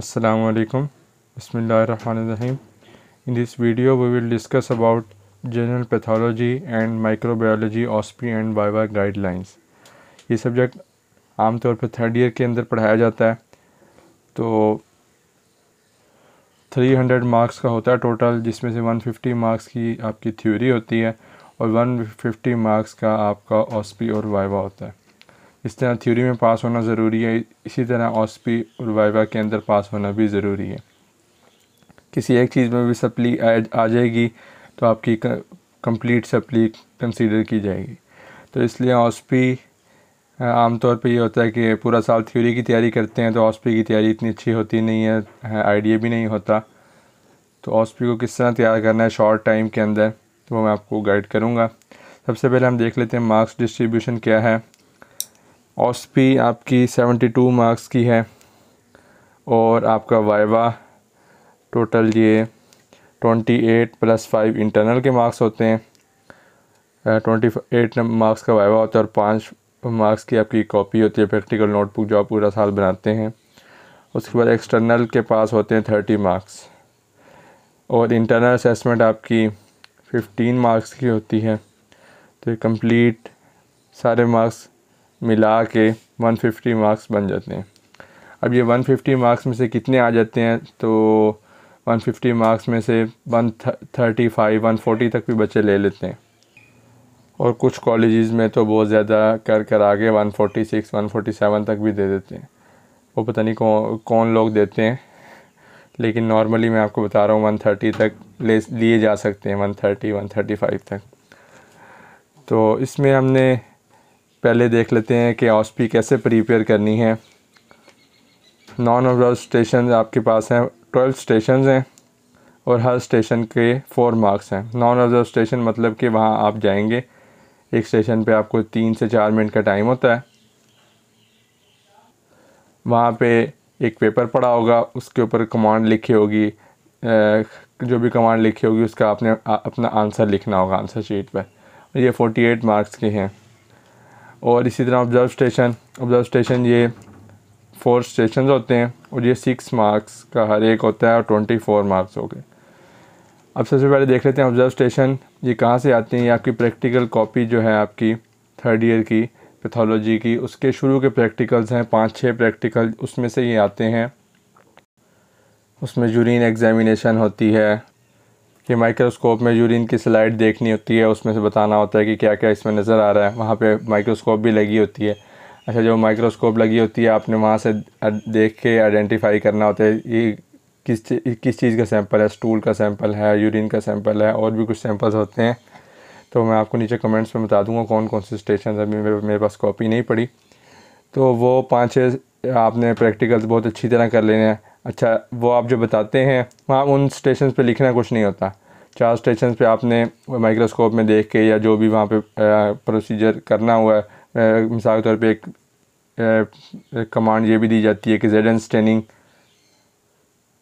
assalamu alaikum bismillahirrahmanirrahim in this video we will discuss about general pathology and microbiology ospi and viva guidelines ये subject आमतौर पर third year के अंदर पढ़ाया जाता है तो 300 marks का होता है total, जिसमें से 150 marks की आपकी theory होती है और 150 marks का आपका OSPI और Viva होता है इस तरह थ्योरी में पास होना ज़रूरी है इसी तरह ऑस्पी और वाइवा के अंदर पास होना भी ज़रूरी है किसी एक चीज़ में भी सप्ली आ जाएगी तो आपकी कंप्लीट सप्ली कंसीडर की जाएगी तो इसलिए ऑस्पी आमतौर पे ये होता है कि पूरा साल थ्योरी की तैयारी करते हैं तो ऑस्पी की तैयारी इतनी अच्छी होती नहीं है आइडिया भी नहीं होता तो ऑस्पी को किस तरह तैयार करना है शॉर्ट टाइम के अंदर तो मैं आपको गाइड करूँगा सबसे पहले हम देख लेते हैं मार्क्स डिस्ट्रीब्यूशन क्या है ऑस्पी आपकी 72 मार्क्स की है और आपका वाइवा टोटल ये 28 प्लस फाइव इंटरनल के मार्क्स होते हैं ट्वेंटी एट मार्क्स का वाइवा होता है और पाँच मार्क्स की आपकी कॉपी होती है प्रैक्टिकल नोटबुक जो आप पूरा साल बनाते हैं उसके बाद एक्सटर्नल के पास होते हैं थर्टी मार्क्स और इंटरनल असेसमेंट आपकी फिफ्टीन मार्क्स की होती है तो ये कंप्लीट सारे मार्क्स मिला के 150 मार्क्स बन जाते हैं अब ये 150 मार्क्स में से कितने आ जाते हैं तो 150 मार्क्स में से 135, 140 तक भी बच्चे ले लेते हैं और कुछ कॉलेजेस में तो बहुत ज़्यादा कर कर आगे 146, 147 तक भी दे देते हैं वो पता नहीं कौन कौन लोग देते हैं लेकिन नॉर्मली मैं आपको बता रहा हूँ 130 तक ले लिए जा सकते हैं 130, 135 तक तो इसमें हमने पहले देख लेते हैं कि ऑस्पी कैसे प्रिपेयर करनी है नॉन ऑब्जर्व स्टेशन आपके पास हैं ट्वेल्व स्टेशन हैं और हर स्टेशन के फोर मार्क्स हैं नॉन ऑब्जर्व स्टेशन मतलब कि वहाँ आप जाएंगे एक स्टेशन पे आपको तीन से चार मिनट का टाइम होता है वहाँ पे एक पेपर पड़ा होगा उसके ऊपर कमांड लिखी होगी जो भी कमांड लिखी होगी उसका आपने अपना आंसर लिखना होगा आंसर शीट पर ये फोर्टी मार्क्स के हैं और इसी तरह ऑब्जर्व स्टेशन ऑब्जर्व स्टेशन ये फोर स्टेशन होते हैं और ये सिक्स मार्क्स का हर एक होता है और ट्वेंटी फोर मार्क्स हो गए अब सबसे पहले देख लेते हैं ऑब्जर्व स्टेशन ये कहाँ से आते हैं ये आपकी प्रैक्टिकल कॉपी जो है आपकी थर्ड ईयर की पैथोलॉजी की उसके शुरू के प्रैक्टिकल्स हैं पाँच छः प्रैक्टिकल उसमें से ये आते हैं उसमें जूरिन एग्जामिनेशन होती है कि माइक्रोस्कोप में यूरिन की स्लाइड देखनी होती है उसमें से बताना होता है कि क्या क्या इसमें नज़र आ रहा है वहाँ पे माइक्रोस्कोप भी लगी होती है अच्छा जो माइक्रोस्कोप लगी होती है आपने वहाँ से देख के आइडेंटिफाई करना होता है ये किस किस चीज़ का सैंपल है स्टूल का सैंपल है यूरिन का सैंपल है और भी कुछ सैंपल्स होते हैं तो मैं आपको नीचे कमेंट्स में बता दूँगा कौन कौन से स्टेशन अभी मेरे पास कॉपी नहीं पड़ी तो वो पाँच छः आपने प्रैक्टिकल्स बहुत अच्छी तरह कर लेने हैं अच्छा वो आप जो बताते हैं वहाँ उन स्टेशन पे लिखना कुछ नहीं होता चार स्टेशन पे आपने माइक्रोस्कोप में देख के या जो भी वहाँ पे प्रोसीजर करना हुआ है मिसाल के तौर पर एक, एक कमांड ये भी दी जाती है कि जेड एन स्टेनिंग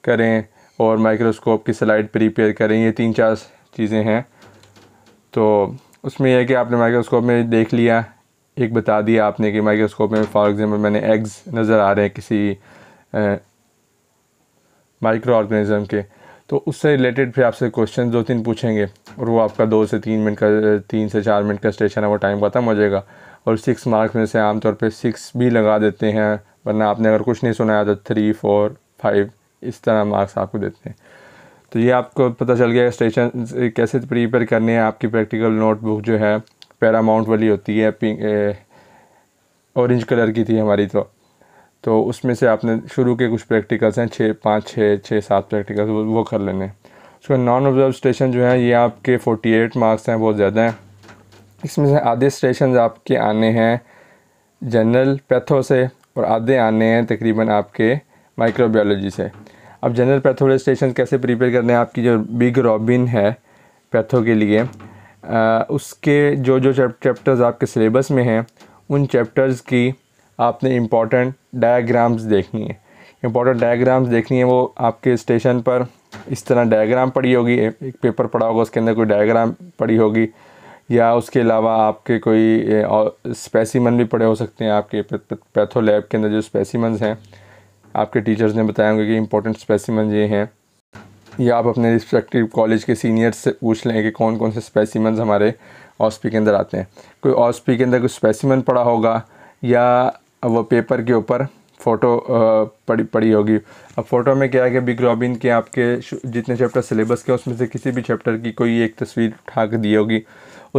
करें और माइक्रोस्कोप की स्लाइड प्रिपेयर करें ये तीन चार चीज़ें हैं तो उसमें यह है कि आपने माइक्रोस्कोप में देख लिया एक बता दिया आपने कि माइक्रोस्कोप में फॉर एग्ज़ाम्पल मैंने एग्ज़ नज़र आ रहे हैं किसी माइक्रो ऑर्गेनिज़म के तो उससे रिलेटेड फिर आपसे क्वेश्चन दो तीन पूछेंगे और वो आपका दो से तीन मिनट का तीन से चार मिनट का स्टेशन है वो टाइम ख़त्म हो जाएगा और सिक्स मार्क्स में से आमतौर पर सिक्स भी लगा देते हैं वरना आपने अगर कुछ नहीं सुनाया तो थ्री फोर फाइव इस तरह मार्क्स आपको देते हैं तो ये आपको पता चल गया स्टेशन कैसे प्रिपेयर करने हैं आपकी प्रैक्टिकल नोटबुक जो है पैरामाउंट वाली होती है पिंक ऑरेंज कलर की थी हमारी तो तो उसमें से आपने शुरू के कुछ प्रैक्टिकल्स हैं छः पाँच छः छः सात प्रैक्टिकल्स वो, वो कर लेने उसके नॉन ऑब्जर्व स्टेशन जो हैं ये आपके फोर्टी एट मार्क्स हैं बहुत ज़्यादा हैं इसमें से आधे स्टेशन आपके आने हैं जनरल पैथो से और आधे आने हैं तकरीबन आपके माइक्रोबायोलॉजी से अब जनरल वाले स्टेशन कैसे प्रिपेयर करने हैं आपकी जो बिग रॉबिन है पैथो के लिए आ, उसके जो जो चैप्टर्स आपके सिलेबस में हैं उन चैप्टर्स की आपने इम्पॉर्टेंट डायग्राम्स देखनी है इंपॉर्टेंट डायग्राम्स देखनी है वो आपके स्टेशन पर इस तरह डायग्राम पड़ी होगी एक पेपर पड़ा होगा उसके अंदर कोई डायग्राम पड़ी होगी या उसके अलावा आपके कोई स्पेसीमन भी पड़े हो सकते हैं आपके पैथोलैब के अंदर जो स्पेसिमन्स हैं आपके टीचर्स ने बताया होंगे कि इंपॉर्टेंट स्पेसीमन ये हैं या आप अपने रिस्पेक्टिव कॉलेज के सीनियर्स से पूछ लें कि कौन कौन से स्पेसिमन्स हमारे ऑस्पी के अंदर आते हैं कोई ऑस्पी के अंदर कोई स्पेसीमन पड़ा होगा या वो पेपर के ऊपर फ़ोटो पड़ी पड़ी होगी अब फ़ोटो में क्या है कि बिग रॉबिन के आपके जितने चैप्टर सिलेबस के उसमें से किसी भी चैप्टर की कोई एक तस्वीर उठा कर दी होगी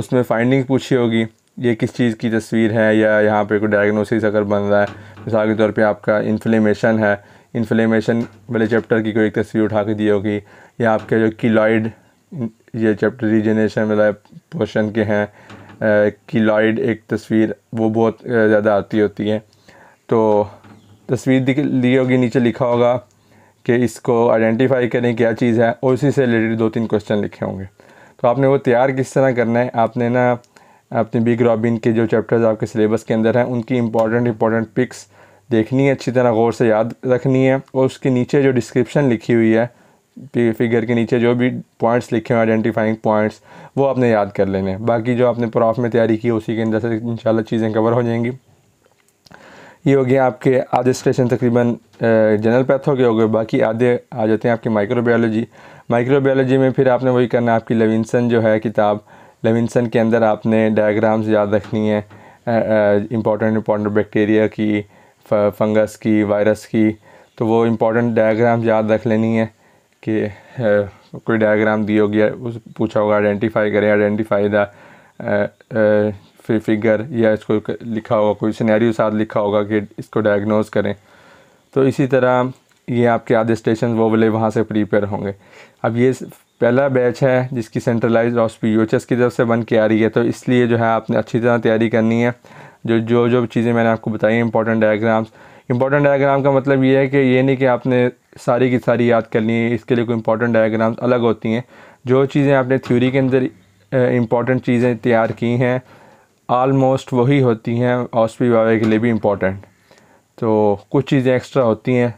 उसमें फाइंडिंग पूछी होगी ये किस चीज़ की तस्वीर है या यहाँ पे कोई डायग्नोसिस अगर बन रहा है मिसाल के तौर पे आपका इन्फ्लेमेशन है इन्फ्लेमेशन वाले चैप्टर की कोई एक तस्वीर उठा के दी होगी या आपके जो किलॉइड ये चैप्टर रीजनेशन वाला पोर्शन के हैं किलॉइड एक तस्वीर वो बहुत ज़्यादा आती होती है तो तस्वीर दिख ली होगी नीचे लिखा होगा कि इसको आइडेंटिफाई करें क्या चीज़ है और उसी से रिलेटेड दो तीन क्वेश्चन लिखे होंगे तो आपने वो तैयार किस तरह करना है आपने ना अपने बिग रॉबिन के जो चैप्टर्स आपके सिलेबस के अंदर हैं उनकी इंपॉर्टेंट इंपॉर्टेंट पिक्स देखनी है अच्छी तरह गौर से याद रखनी है और उसके नीचे जो डिस्क्रिप्शन लिखी हुई है फिगर के नीचे जो भी पॉइंट्स लिखे हुए आइडेंटिफाइंग पॉइंट्स वो आपने याद कर लेने बाकी जो आपने प्रॉफ में तैयारी की उसी के अंदर से इन चीज़ें कवर हो जाएंगी ये हो गए आपके आधे स्टेशन तकरीबन जनरल पैथो के हो गए बाकी आधे आ जाते हैं आपके माइक्रोबायोलॉजी माइक्रोबायोलॉजी में फिर आपने वही करना है आपकी लेविनसन जो है किताब लेविनसन के अंदर आपने डायग्राम्स याद रखनी है इम्पॉर्टेंट इम्पॉर्टेंट बैक्टीरिया की फंगस की वायरस की तो वो इम्पॉर्टेंट डायग्राम याद रख लेनी है कि कोई डायग्राम दी होगी उस पूछा होगा आइडेंटिफाई करें आइडेंटिफाई द फिर फिगर या इसको लिखा होगा कोई सिनेरियो साथ लिखा होगा कि इसको डायग्नोज करें तो इसी तरह ये आपके आधे स्टेशन वो बोले वहाँ से प्रीपेयर होंगे अब ये पहला बैच है जिसकी सेंट्रलाइज ऑफ पी की तरफ से बन के आ रही है तो इसलिए जो है आपने अच्छी तरह तैयारी करनी है जो जो जो चीज़ें मैंने आपको बताई इंपॉर्टेंट डायग्राम्स इंपॉर्टेंट डायग्राम का मतलब ये है कि ये नहीं कि आपने सारी की सारी याद करनी है इसके लिए कोई इंपॉर्टेंट डायग्राम्स अलग होती हैं जो चीज़ें आपने थ्योरी के अंदर इम्पॉर्टेंट चीज़ें तैयार की हैं आलमोस्ट वही होती हैं ऑसपी वावे के लिए भी इम्पॉर्टेंट तो कुछ चीज़ें एक्स्ट्रा होती हैं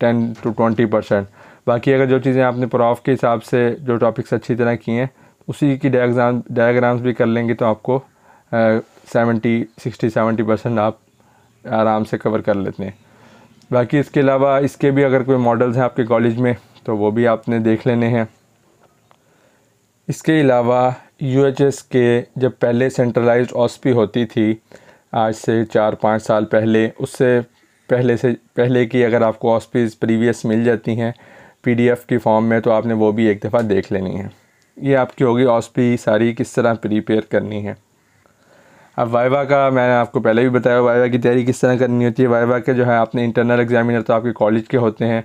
टेन टू ट्वेंटी परसेंट बाकी अगर जो चीज़ें आपने प्रॉफ के हिसाब से जो टॉपिक्स अच्छी तरह किए हैं उसी की डायग्राम डायग्राम्स भी कर लेंगे तो आपको सेवेंटी सिक्सटी सेवेंटी परसेंट आप आराम से कवर कर लेते हैं बाकी इसके अलावा इसके भी अगर कोई मॉडल्स हैं आपके कॉलेज में तो वो भी आपने देख लेने हैं इसके अलावा यू के जब पहले सेंट्रलाइज्ड ऑस्पी होती थी आज से चार पाँच साल पहले उससे पहले से पहले की अगर आपको ऑस्पीज प्रीवियस मिल जाती हैं पीडीएफ की फॉर्म में तो आपने वो भी एक दफ़ा देख लेनी है ये आपकी होगी ऑस्पी सारी किस तरह प्रिपेयर करनी है अब वाइवा का मैंने आपको पहले भी बताया वाइवा की तैयारी किस तरह करनी होती है वाइवा के जो है आपने इंटरनल एग्जामिनर तो आपके कॉलेज के होते हैं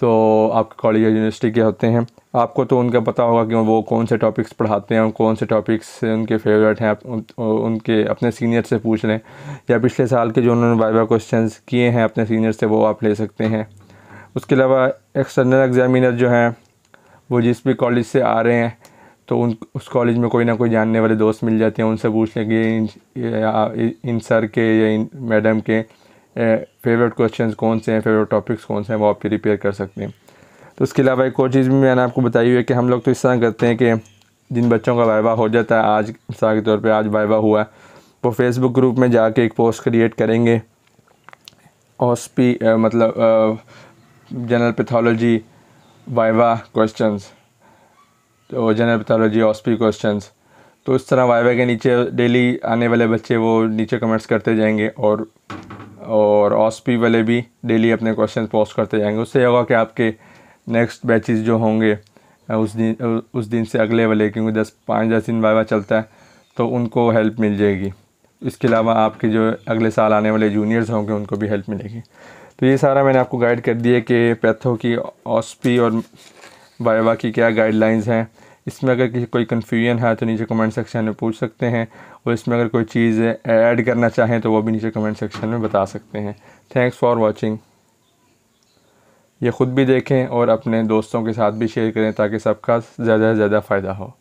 तो आपके कॉलेज या यूनिवर्सिटी के होते हैं आपको तो उनका पता होगा कि वो कौन से टॉपिक्स पढ़ाते हैं और कौन से टॉपिक्स उनके फेवरेट हैं आप उन, उनके अपने सीनियर से पूछ लें या पिछले साल के जो उन्होंने वाइवा क्वेश्चन किए हैं अपने सीनियर से वो आप ले सकते हैं उसके अलावा एक्सटर्नल एग्जामिनर जो हैं वो जिस भी कॉलेज से आ रहे हैं तो उन उस कॉलेज में कोई ना कोई जानने वाले दोस्त मिल जाते हैं उनसे पूछ लें कि इन, इन सर के या इन मैडम के फेवरेट क्वेश्चंस कौन से हैं फेवरेट टॉपिक्स कौन से हैं वो आप प्रिपेयर कर सकते हैं तो उसके अलावा एक और चीज़ भी मैंने आपको बताई हुई है कि हम लोग तो इस तरह करते हैं कि जिन बच्चों का वाइवा हो जाता है आज मिसाल के तौर पर आज वाइवा हुआ है वो फेसबुक ग्रुप में जाके एक पोस्ट क्रिएट करेंगे हॉस्पी मतलब जनरल पैथोलॉजी वाइवा क्वेश्चंस तो जनरल पैथोलॉजी हॉस्पी क्वेश्चंस तो इस तरह वाइवा के नीचे डेली आने वाले बच्चे वो नीचे कमेंट्स करते जाएंगे और और ऑसपी वाले भी डेली अपने क्वेश्चन पोस्ट करते जाएंगे उससे होगा कि आपके नेक्स्ट बैचेस जो होंगे उस दिन उस दिन से अगले वाले क्योंकि दस पाँच दस दिन वाइवा चलता है तो उनको हेल्प मिल जाएगी इसके अलावा आपके जो अगले साल आने वाले जूनियर्स होंगे उनको भी हेल्प मिलेगी तो ये सारा मैंने आपको गाइड कर दिया कि पैथो की ऑस्पी और वाइवा की क्या गाइडलाइंस हैं इसमें अगर किसी कोई कन्फ्यूजन है तो नीचे कमेंट सेक्शन में पूछ सकते हैं और इसमें अगर कोई चीज़ ऐड करना चाहें तो वो भी नीचे कमेंट सेक्शन में बता सकते हैं थैंक्स फॉर वॉचिंग ये ख़ुद भी देखें और अपने दोस्तों के साथ भी शेयर करें ताकि सबका ज़्यादा से ज़्यादा फ़ायदा हो